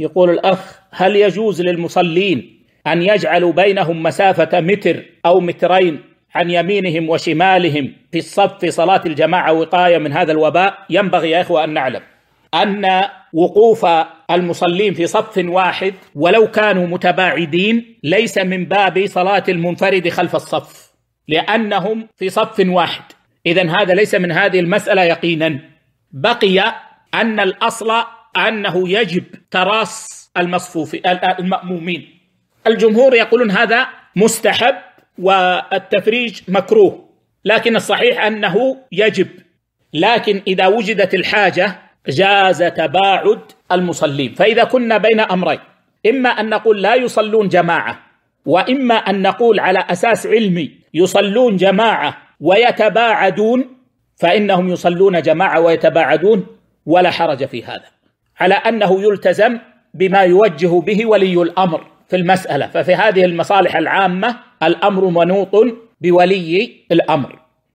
يقول الأخ هل يجوز للمصلين أن يجعلوا بينهم مسافة متر أو مترين عن يمينهم وشمالهم في الصف في صلاة الجماعة وقاية من هذا الوباء ينبغي يا إخوة أن نعلم أن وقوف المصلين في صف واحد ولو كانوا متباعدين ليس من باب صلاة المنفرد خلف الصف لأنهم في صف واحد إذا هذا ليس من هذه المسألة يقينا بقي أن الأصل أنه يجب تراص المصفوف المأمومين الجمهور يقولون هذا مستحب والتفريج مكروه لكن الصحيح أنه يجب لكن إذا وجدت الحاجة جاز تباعد المصلين فإذا كنا بين أمرين إما أن نقول لا يصلون جماعة وإما أن نقول على أساس علمي يصلون جماعة ويتباعدون فإنهم يصلون جماعة ويتباعدون ولا حرج في هذا على أنه يلتزم بما يوجه به ولي الأمر في المسألة ففي هذه المصالح العامة الأمر منوط بولي الأمر